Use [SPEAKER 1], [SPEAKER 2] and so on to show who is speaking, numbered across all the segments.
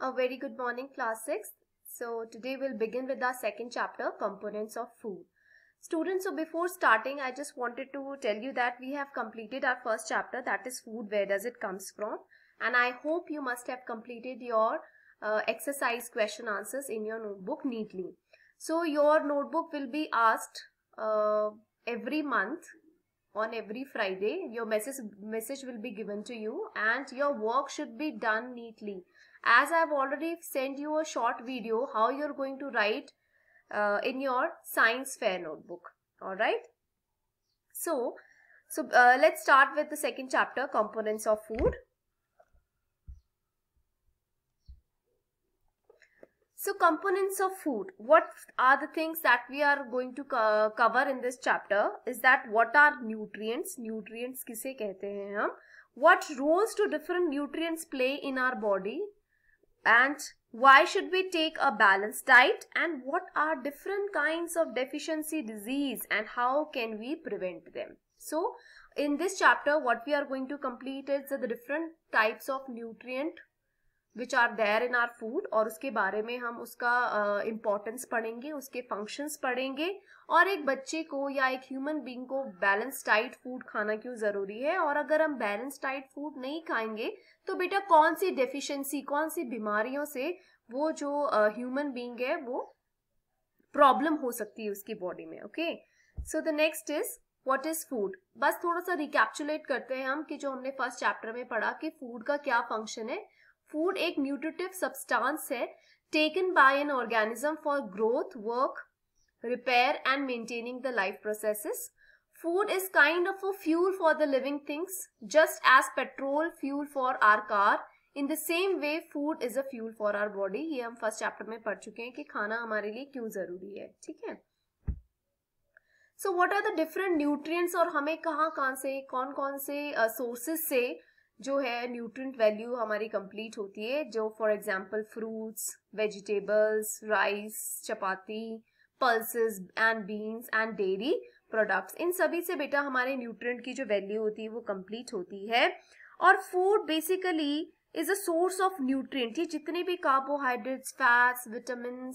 [SPEAKER 1] A very good morning class 6. So today we'll begin with our second chapter components of food. Students so before starting I just wanted to tell you that we have completed our first chapter that is food where does it comes from and I hope you must have completed your uh, exercise question answers in your notebook neatly. So your notebook will be asked uh, every month on every Friday. Your message, message will be given to you and your work should be done neatly. As I have already sent you a short video how you are going to write uh, in your science fair notebook. Alright. So, so uh, let's start with the second chapter components of food. So components of food, what are the things that we are going to co cover in this chapter is that what are nutrients, nutrients किसे कहते हैं What roles do different nutrients play in our body and why should we take a balanced diet and what are different kinds of deficiency disease and how can we prevent them. So in this chapter what we are going to complete is the different types of nutrient which are there in our food और उसके बारे में हम उसका importance uh, पढ़ेंगे उसके functions पढ़ेंगे और एक बच्चे को या एक ह्यूमन बींग को बैलेंस डाइट फूड खाना क्यों ज़रूरी है और अगर हम बैलेंस डाइट फूड नहीं खाएंगे तो बेटा कौन सी डेफिशेंसी कौन सी बीमारियों से वो जो ह्यूमन uh, बींग है वो प्रॉब्लम हो सकती है उसकी बॉडी में okay so the next is what is food बस थोड़ा सा रिकेप्चुलेट करते हैं हम कि जो हमने फर्स्ट चैप्टर में पढ़ा कि फूड का क्या फंक्शन है फूड एक न्यूट्रिटिव सब्सटेंस है taken by an organism for growth work repair and maintaining the life processes food is kind of a fuel for the living things just as petrol fuel for our car in the same way food is a fuel for our body ये हम first chapter में पढ़ चुके हैं कि खाना हमारे लिए क्यों जरूरी है ठीक है so what are the different nutrient और हमें कहाँ कहाँ से कौन कौन से सोर्सेस uh, से जो है न्यूट्रंट वैल्यू हमारी कंप्लीट होती है जो for example fruits vegetables rice chapati pulses and beans and dairy products इन सभी से बेटा हमारे न्यूट्रिएंट की जो वैल्यू होती है वो कंप्लीट होती है और food basically is a source of nutrient ये जितने भी कार्बोहाइड्रेट्स फैट्स विटामिन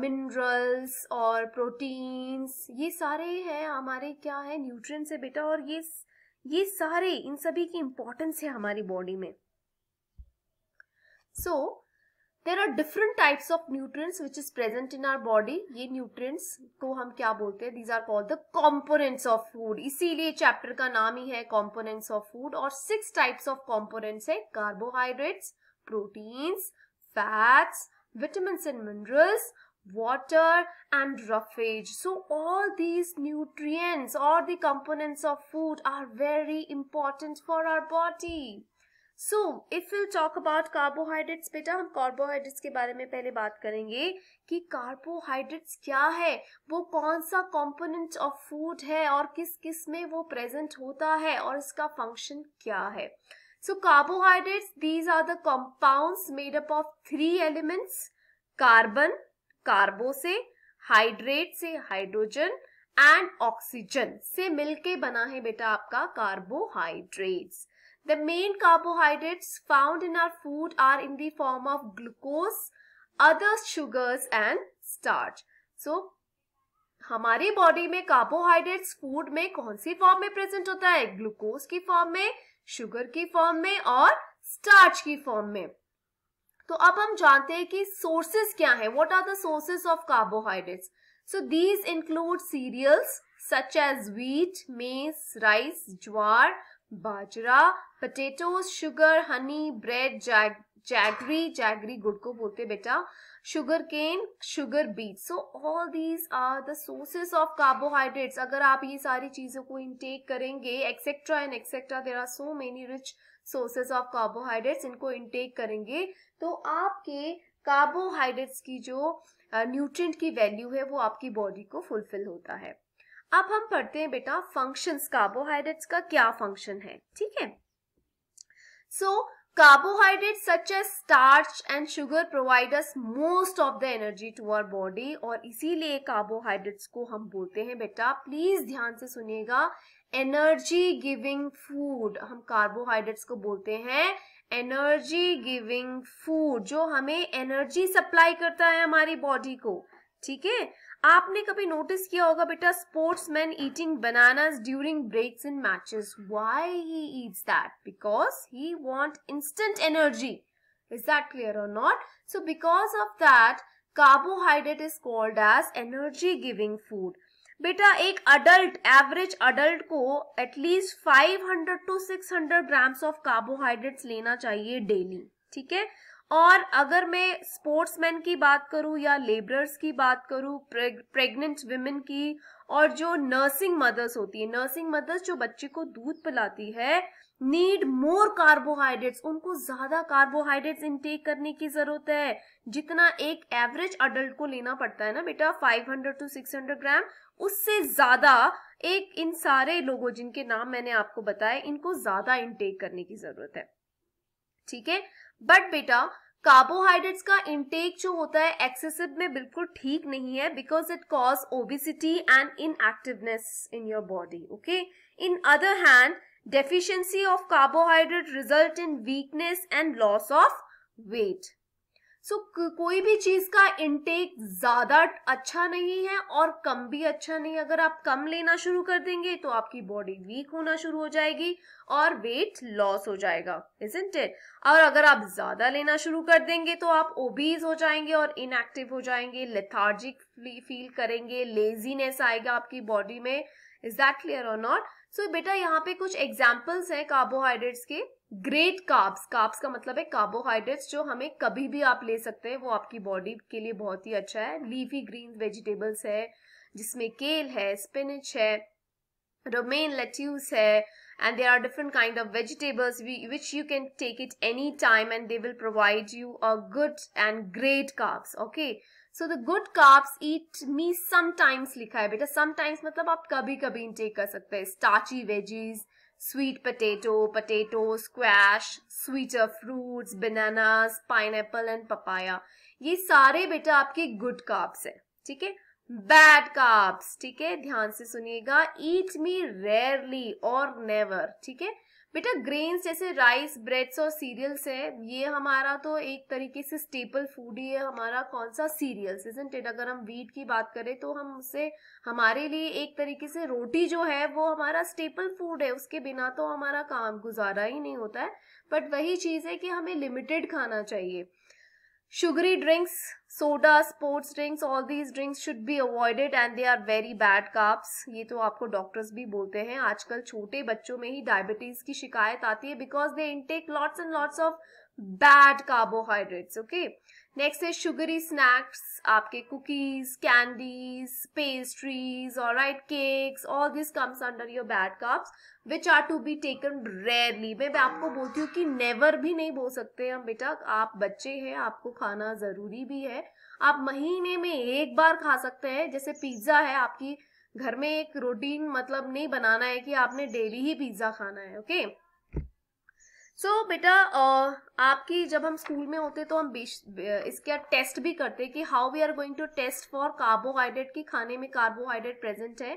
[SPEAKER 1] मिनरल्स और प्रोटीन्स ये सारे हैं हमारे क्या है न्यूट्रिएंट से बेटा और ये ये सारे इन सभी की इंपॉर्टेंस है हमारी बॉडी में so there are different types of nutrients which is present in our body ये न्यूट्रिएंट्स को हम क्या बोलते हैं these are called the components of food इसीलिए चैप्टर का नाम ही है कॉम्पोनेंट्स ऑफ फूड और सिक्स टाइप्स ऑफ कॉम्पोनेंट्स है carbohydrates proteins fats vitamin and minerals water and roughage so all these nutrients or the components of food are very important for our body so if will talk about carbohydrates बेटा हम carbohydrates के बारे में पहले बात करेंगे कि carbohydrates क्या है वो कौन सा कंपोनेंट ऑफ फूड है और किस किस में वो प्रेजेंट होता है और इसका फंक्शन क्या है so carbohydrates these are the compounds made up of three elements carbon carbo से हाइड्रेट से हाइड्रोजन एंड ऑक्सीजन से मिलके बना है बेटा आपका carbohydrates the main carbohydrate found in our food are in the form of glucose other sugars and starch so हमारी body में कार्बोहाइड्रेट्स फूड में कौन सी फॉर्म में प्रेजेंट होता है ग्लूकोज की फॉर्म में शुगर की फॉर्म में और स्टार्च की फॉर्म में तो अब हम जानते हैं कि सोर्सेस क्या है what are the sources of carbohydrate so these include cereals such as wheat maize rice jowar bajra potato sugar honey bread jaggery jaggery गुड़ को बोलते बेटा sugar cane sugar beet so all these are the sources of carbohydrates अगर आप ये सारी चीजों को इनटेक करेंगे etcetera and etcetera there are so many rich sources of carbohydrates इनको इनटेक करेंगे तो आपके कार्बोहाइड्रेट्स की जो न्यूट्रिएंट की वैल्यू है वो आपकी बॉडी को फुलफिल होता है अब हम पढ़ते हैं बेटा फंक्शंस कार्बोहाइड्रेट्स का क्या फंक्शन है ठीक है so carbohydrate such as starch and sugar providers most of the energy to our body और इसीलिए कार्बोहाइड्रेट्स को हम बोलते हैं बेटा प्लीज ध्यान से सुनिएगा एनर्जी गिविंग फूड हम कार्बोहाइड्रेट्स को बोलते हैं एनर्जी गिविंग फूड जो हमें एनर्जी सप्लाई करता है हमारी बॉडी को ठीक है आपने कभी नोटिस किया होगा बेटा sportsman eating bananas during breaks in matches why he eats that because he want instant energy is that clear or not so because of that carbohydrate is called as energy giving food बेटा एक adult average adult को at least 500 to 600 grams of carbohydrates लेना चाहिए daily ठीक है और अगर मैं स्पोर्ट्समैन की बात करूं या लेबरर्स की बात करूं प्रेग्नेंट वुमेन की और जो नर्सिंग मदर्स होती है नर्सिंग मदर्स जो बच्चे को दूध पिलाती है नीड मोर कार्बोहाइड्रेट्स उनको ज्यादा कार्बोहाइड्रेट्स इनटेक करने की जरूरत है जितना एक एवरेज अडल्ट को लेना पड़ता है ना बेटा 500 टू 600 ग्राम उससे ज्यादा एक इन सारे लोगों जिनके नाम मैंने आपको बताए इनको ज्यादा इनटेक करने की जरूरत है ठीक है बट बेटा कार्बोहाइड्रेट्स का इनटेक जो होता है एक्सेसिव में बिल्कुल ठीक नहीं है because it cause obesity and inactiveness in your body okay in other hand Deficiency of carbohydrate result in weakness and loss of weight. So so, कोई भी चीज का इनटेक ज्यादा अच्छा नहीं है और कम भी अच्छा नहीं अगर आप कम लेना शुरू कर देंगे तो आपकी बॉडी वीक होना शुरू हो जाएगी और वेट लॉस हो जाएगा इजेंट इट और अगर आप ज्यादा लेना शुरू कर देंगे तो आप ओबीज हो जाएंगे और इनएक्टिव हो जाएंगे लेथार्जिक फील करेंगे लेजीनेस आएगा आपकी बॉडी में is that clear or not so so, बेटा यहाँ पे कुछ एग्जाम्पल्स हैं कार्बोहाइड्रेट्स के ग्रेट कार्ब्स कार्ब्स का मतलब है कार्बोहाइड्रेट्स जो हमें कभी भी आप ले सकते हैं वो आपकी बॉडी के लिए बहुत ही अच्छा है लीफी ग्रीन वेजिटेबल्स है जिसमें केल है स्पिनिच है रोमेन लेट्यूस है and there are different kind of vegetables which you can take it any time and they will provide you a good and great carbs okay okay so the good carbs eat me sometimes लिखा है बेटा sometimes मतलब आप कभी कभी intake कर सकते हैं starchy veggies potato potato squash sweet sweeter fruits, pineapple and papaya ये सारे बेटा आपके गुड काप्स है ठीक है बैड काप्स ठीक है ध्यान से सुनिएगा ईट मी रेयरली और नेवर ठीक है बेटा ग्रेन्स जैसे राइस ब्रेड्स और सीरियल्स है ये हमारा तो एक तरीके से स्टेपल फूड ही है हमारा कौन सा सीरियल्स इजेंट इट अगर हम वीट की बात करें तो हम उसे हमारे लिए एक तरीके से रोटी जो है वो हमारा स्टेपल फूड है उसके बिना तो हमारा काम गुजारा ही नहीं होता है बट वही चीज़ है कि हमें लिमिटेड खाना चाहिए sugary drinks soda sports drinks all these drinks should be avoided and they are very bad carbs ye to aapko doctors bhi bolte hain aajkal chote बच्चों mein hi diabetes ki shikayat aati hai because they intake lots and lots of bad carbohydrates okay next है sugary snacks आपके cookies candies pastries और right cakes all this comes under your bad carbs which are to be taken rarely मैं आपको बोलती हूँ कि never भी नहीं बोल सकते हम बेटा आप बच्चे हैं आपको खाना ज़रूरी भी है आप महीने में एक बार खा सकते हैं जैसे पिज्ज़ा है आपकी घर में एक रूटीन मतलब नहीं बनाना है कि आपने डेली ही पिज्ज़ा खाना है ओके okay? सो so, बेटा आपकी जब हम स्कूल में होते तो हम इसके टेस्ट भी करते कि how we are going to test for carbohydrate की खाने में कार्बोहाइड्रेट प्रेजेंट है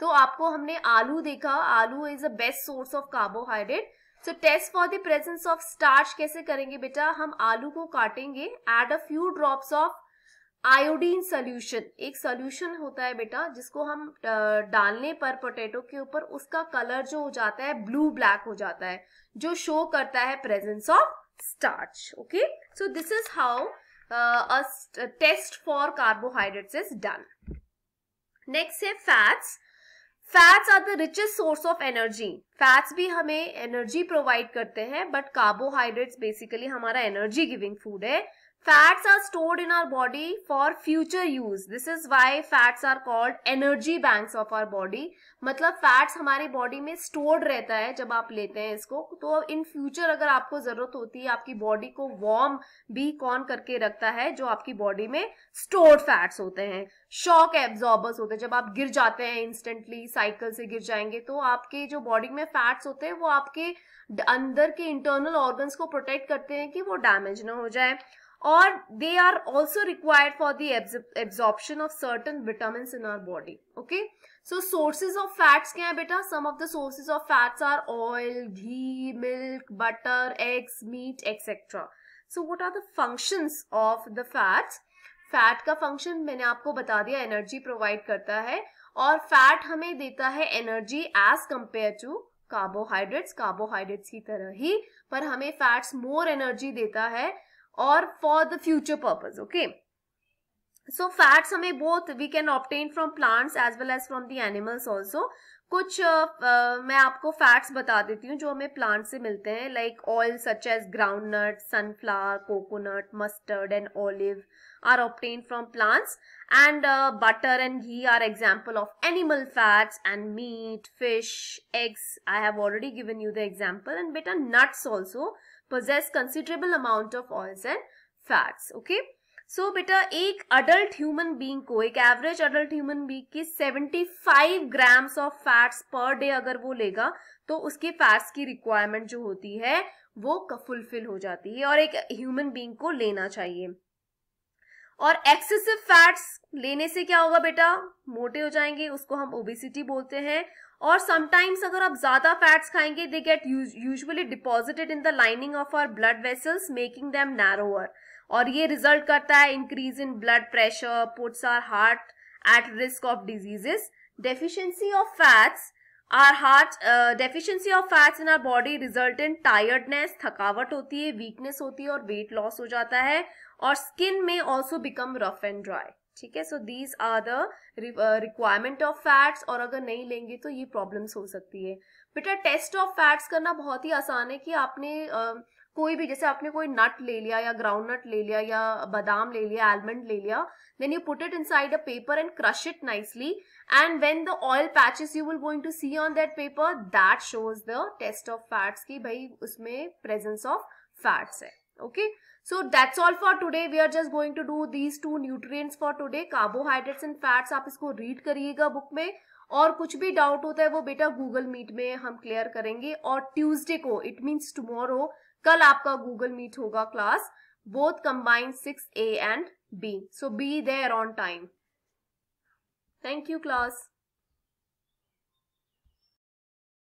[SPEAKER 1] तो आपको हमने आलू देखा आलू is a best source of carbohydrate so test for the presence of starch कैसे करेंगे बेटा हम आलू को काटेंगे add a few drops of iodine solution एक सोल्यूशन होता है बेटा जिसको हम डालने पर पोटैटो के ऊपर उसका कलर जो हो जाता है ब्लू ब्लैक हो जाता है जो शो करता है presence of starch okay so this is how a test for carbohydrates is done next है fats fats are the richest source of energy fats भी हमें एनर्जी प्रोवाइड करते हैं बट कार्बोहाइड्रेट्स बेसिकली हमारा एनर्जी गिविंग फूड है fats are stored in our body for future use this is why fats are called energy bank of our body मतलब fats हमारी body में stored रहता है जब आप लेते हैं इसको तो इन फ्यूचर अगर आपको जरूरत होती है आपकी बॉडी को वार्म भी कौन करके रखता है जो आपकी बॉडी में स्टोर्ड फैट्स होते हैं शॉक एब्जॉर्बर्स होते हैं जब आप गिर जाते हैं इंस्टेंटली साइकिल से गिर जाएंगे तो आपके जो बॉडी में फैट्स होते हैं वो आपके अंदर के इंटरनल ऑर्गन्स को प्रोटेक्ट करते हैं कि वो डैमेज ना हो जाए और they are also required for the absorption of certain vitamin in our body okay so sources of fats क्या है बेटा some of the sources of fats are oil ghee milk butter eggs meat etcetera so what are the function of the fats fat का फंक्शन मैंने आपको बता दिया energy provide करता है और फैट हमें देता है energy as compare to carbohydrates carbohydrates की तरह ही पर हमें फैट्स मोर एनर्जी देता है or for the future purpose okay so fats हमें both we can obtain from plants as well as from the animals also कुछ uh, uh, मैं आपको फैट्स बता देती हूँ जो हमें प्लांट से मिलते हैं like oil such as groundnut sunflower coconut mustard and olive are obtained from plants and butter and ghee are example of animal fats and meat fish eggs I have already given you the example and बेटा nuts also possess considerable amount of oils and fats okay so, beta ek adult human being ko ek average adult human being ki 75 grams of fats per day agar wo lega तो उसके fats की requirement जो होती है वो fulfil हो जाती है और एक ह्यूमन बींग को लेना चाहिए और एक्सेसिव फैट्स लेने से क्या होगा बेटा मोटे हो जाएंगे उसको हम ओबेसिटी बोलते हैं और समटाइम्स अगर आप ज्यादा फैट्स खाएंगे they get usually deposited in the lining of our blood vessels making them narrower और ये रिजल्ट करता है increase in blood pressure puts our heart at risk of diseases deficiency of fats are heart deficiency of fats in our body result in tiredness थकावट होती है weakness होती है और वेट लॉस हो जाता है और स्किन में also become rough and dry ठीक है so these are the requirement of fats और अगर नहीं लेंगे तो ये प्रॉब्लम्स हो सकती है बेटा टेस्ट ऑफ फैट्स करना बहुत ही आसान है कि आपने uh, कोई भी जैसे आपने कोई नट ले लिया या ग्राउंड नट ले लिया या बादाम ले लिया आलमंड ले लिया then you put it inside a paper and crush it nicely and when the oil patches you will going to see on that paper that shows the test of fats की भाई उसमें presence of fats है okay okay? so that's all for today we are just going to do these two nutrients for today carbohydrates and fats आप इसको read करिएगा book में और कुछ भी डाउट होता है वो बेटा गूगल मीट में हम क्लियर करेंगे और ट्यूसडे को इट मीन्स टुमारो कल आपका गूगल मीट होगा class both combine six A and B so be there on time thank you class